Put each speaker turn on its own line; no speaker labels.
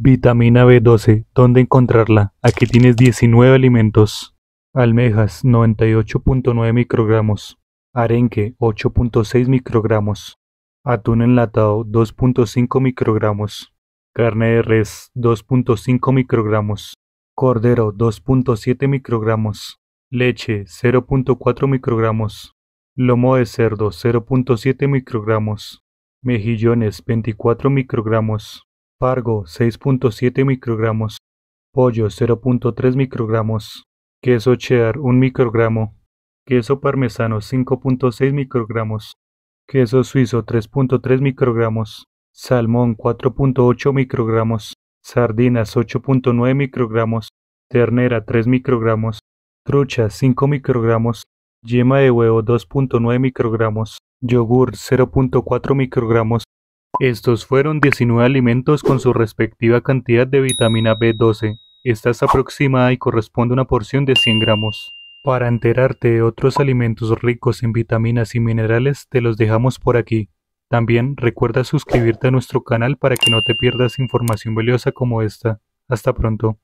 Vitamina B12, ¿dónde encontrarla? Aquí tienes 19 alimentos. Almejas, 98.9 microgramos. Arenque, 8.6 microgramos. Atún enlatado, 2.5 microgramos. Carne de res, 2.5 microgramos. Cordero, 2.7 microgramos. Leche, 0.4 microgramos. Lomo de cerdo, 0.7 microgramos. Mejillones, 24 microgramos Pargo 6.7 microgramos. Pollo 0.3 microgramos. Queso cheddar 1 microgramo. Queso parmesano 5.6 microgramos. Queso suizo 3.3 microgramos. Salmón 4.8 microgramos. Sardinas 8.9 microgramos. Ternera 3 microgramos. Trucha 5 microgramos. Yema de huevo 2.9 microgramos. Yogur 0.4 microgramos. Estos fueron 19 alimentos con su respectiva cantidad de vitamina B12. Esta es aproximada y corresponde a una porción de 100 gramos. Para enterarte de otros alimentos ricos en vitaminas y minerales, te los dejamos por aquí. También recuerda suscribirte a nuestro canal para que no te pierdas información valiosa como esta. Hasta pronto.